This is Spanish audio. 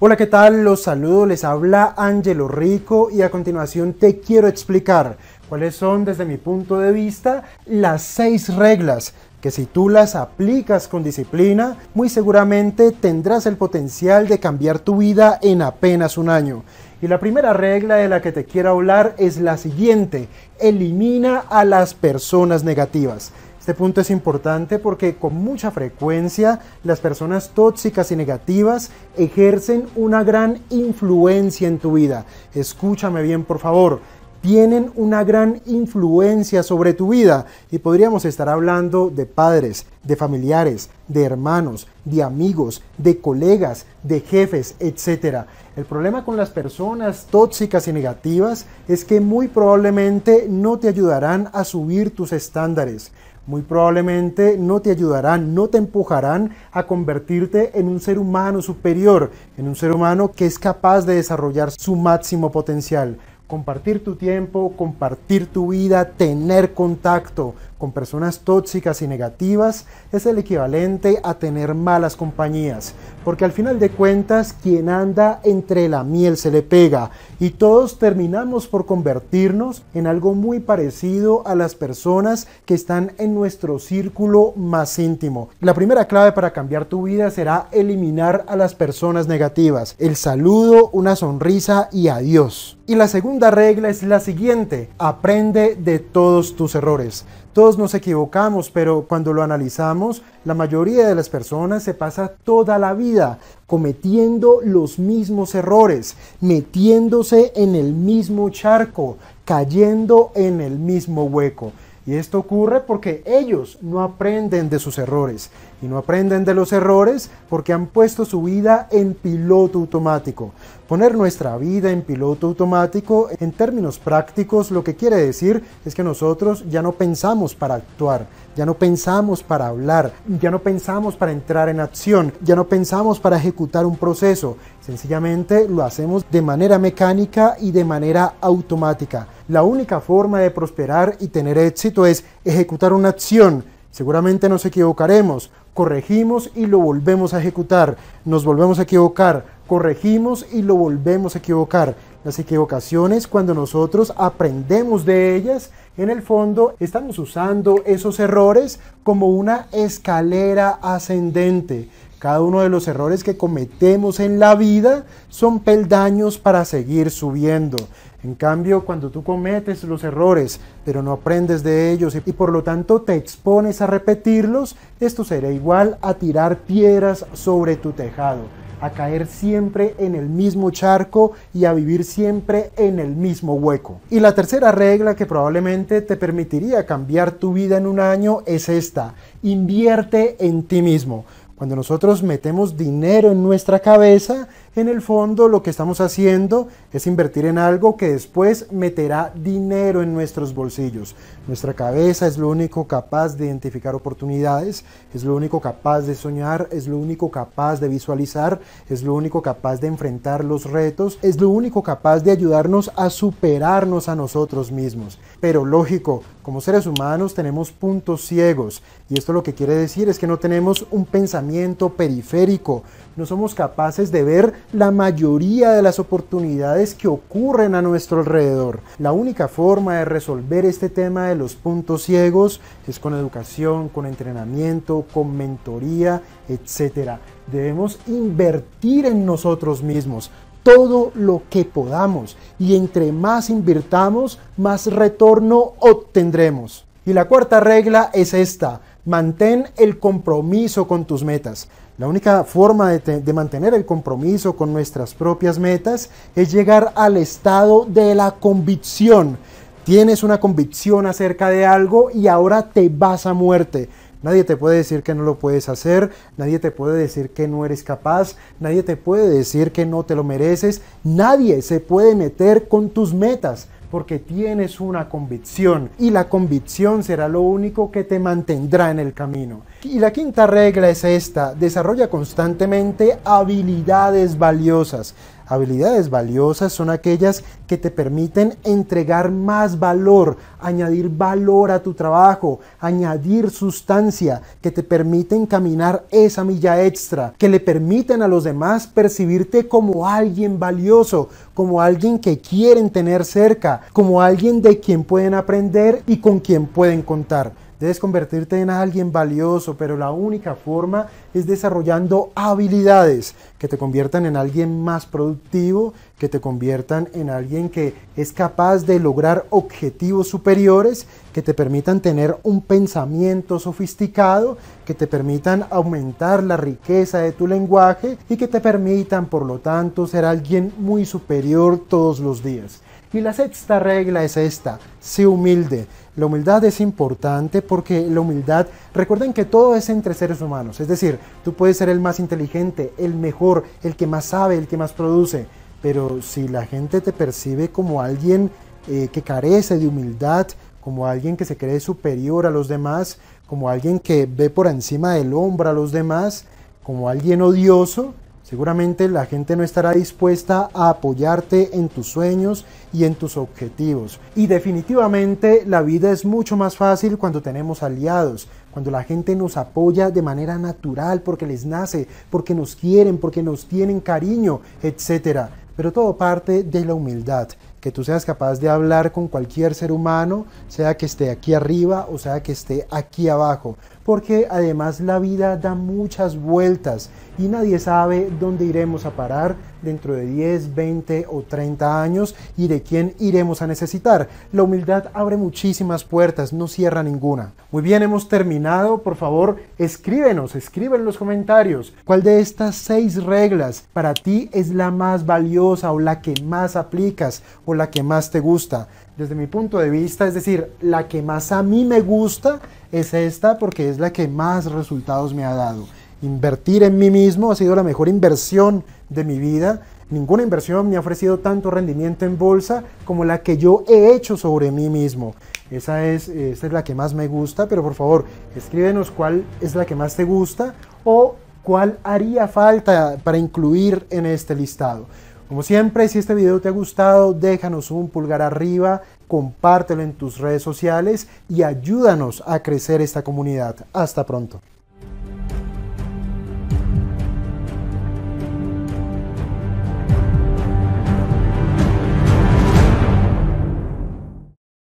Hola, ¿qué tal? Los saludo, les habla Angelo Rico y a continuación te quiero explicar cuáles son desde mi punto de vista las seis reglas que si tú las aplicas con disciplina, muy seguramente tendrás el potencial de cambiar tu vida en apenas un año. Y la primera regla de la que te quiero hablar es la siguiente, elimina a las personas negativas. Este punto es importante porque con mucha frecuencia las personas tóxicas y negativas ejercen una gran influencia en tu vida. Escúchame bien, por favor tienen una gran influencia sobre tu vida y podríamos estar hablando de padres, de familiares, de hermanos, de amigos, de colegas, de jefes, etc. El problema con las personas tóxicas y negativas es que muy probablemente no te ayudarán a subir tus estándares, muy probablemente no te ayudarán, no te empujarán a convertirte en un ser humano superior, en un ser humano que es capaz de desarrollar su máximo potencial. Compartir tu tiempo, compartir tu vida, tener contacto, con personas tóxicas y negativas es el equivalente a tener malas compañías, porque al final de cuentas quien anda entre la miel se le pega y todos terminamos por convertirnos en algo muy parecido a las personas que están en nuestro círculo más íntimo. La primera clave para cambiar tu vida será eliminar a las personas negativas, el saludo, una sonrisa y adiós. Y la segunda regla es la siguiente, aprende de todos tus errores. Todos nos equivocamos, pero cuando lo analizamos, la mayoría de las personas se pasa toda la vida cometiendo los mismos errores, metiéndose en el mismo charco, cayendo en el mismo hueco. Y esto ocurre porque ellos no aprenden de sus errores. Y no aprenden de los errores porque han puesto su vida en piloto automático. Poner nuestra vida en piloto automático, en términos prácticos, lo que quiere decir es que nosotros ya no pensamos para actuar, ya no pensamos para hablar, ya no pensamos para entrar en acción, ya no pensamos para ejecutar un proceso. Sencillamente lo hacemos de manera mecánica y de manera automática. La única forma de prosperar y tener éxito es ejecutar una acción. Seguramente nos equivocaremos, corregimos y lo volvemos a ejecutar, nos volvemos a equivocar, corregimos y lo volvemos a equivocar. Las equivocaciones, cuando nosotros aprendemos de ellas, en el fondo estamos usando esos errores como una escalera ascendente. Cada uno de los errores que cometemos en la vida son peldaños para seguir subiendo. En cambio, cuando tú cometes los errores, pero no aprendes de ellos y por lo tanto te expones a repetirlos, esto será igual a tirar piedras sobre tu tejado, a caer siempre en el mismo charco y a vivir siempre en el mismo hueco. Y la tercera regla que probablemente te permitiría cambiar tu vida en un año es esta, invierte en ti mismo. Cuando nosotros metemos dinero en nuestra cabeza, en el fondo lo que estamos haciendo es invertir en algo que después meterá dinero en nuestros bolsillos. Nuestra cabeza es lo único capaz de identificar oportunidades, es lo único capaz de soñar, es lo único capaz de visualizar, es lo único capaz de enfrentar los retos, es lo único capaz de ayudarnos a superarnos a nosotros mismos. Pero lógico, como seres humanos tenemos puntos ciegos y esto lo que quiere decir es que no tenemos un pensamiento periférico, no somos capaces de ver la mayoría de las oportunidades que ocurren a nuestro alrededor. La única forma de resolver este tema de los puntos ciegos es con educación, con entrenamiento, con mentoría, etc. Debemos invertir en nosotros mismos, todo lo que podamos y entre más invirtamos, más retorno obtendremos. Y la cuarta regla es esta, mantén el compromiso con tus metas. La única forma de, de, mantener el compromiso con nuestras propias metas es llegar al estado de la convicción. Tienes una convicción acerca de algo y ahora te vas a muerte. Nadie te puede decir que no lo puedes hacer, nadie te puede decir que no eres capaz, nadie te puede decir que no te lo mereces, nadie se puede meter con tus metas porque tienes una convicción y la convicción será lo único que te mantendrá en el camino. Y la quinta regla es esta, desarrolla constantemente habilidades valiosas. Habilidades valiosas son aquellas que te permiten entregar más valor, añadir valor a tu trabajo, añadir sustancia, que te permiten caminar esa milla extra, que le permiten a los demás percibirte como alguien valioso, como alguien que quieren tener cerca, como alguien de quien pueden aprender y con quien pueden contar. Debes convertirte en alguien valioso, pero la única forma es desarrollando habilidades que te conviertan en alguien más productivo, que te conviertan en alguien que es capaz de lograr objetivos superiores, que te permitan tener un pensamiento sofisticado, que te permitan aumentar la riqueza de tu lenguaje y que te permitan, por lo tanto, ser alguien muy superior todos los días. Y la sexta regla es esta, sé humilde. La humildad es importante porque la humildad, recuerden que todo es entre seres humanos, es decir, tú puedes ser el más inteligente, el mejor, el que más sabe, el que más produce, pero si la gente te percibe como alguien eh, que carece de humildad, como alguien que se cree superior a los demás, como alguien que ve por encima del hombro a los demás, como alguien odioso, Seguramente la gente no estará dispuesta a apoyarte en tus sueños y en tus objetivos. Y definitivamente la vida es mucho más fácil cuando tenemos aliados, cuando la gente nos apoya de manera natural porque les nace, porque nos quieren, porque nos tienen cariño, etc. Pero todo parte de la humildad, que tú seas capaz de hablar con cualquier ser humano, sea que esté aquí arriba o sea que esté aquí abajo porque además la vida da muchas vueltas y nadie sabe dónde iremos a parar dentro de 10, 20 o 30 años y de quién iremos a necesitar. La humildad abre muchísimas puertas, no cierra ninguna. Muy bien, hemos terminado. Por favor, escríbenos, escribe en los comentarios cuál de estas seis reglas para ti es la más valiosa o la que más aplicas o la que más te gusta desde mi punto de vista, es decir, la que más a mí me gusta es esta porque es la que más resultados me ha dado. Invertir en mí mismo ha sido la mejor inversión de mi vida. Ninguna inversión me ha ofrecido tanto rendimiento en bolsa como la que yo he hecho sobre mí mismo. Esa es, esa es la que más me gusta, pero por favor, escríbenos cuál es la que más te gusta o cuál haría falta para incluir en este listado. Como siempre, si este video te ha gustado, déjanos un pulgar arriba, compártelo en tus redes sociales y ayúdanos a crecer esta comunidad. Hasta pronto.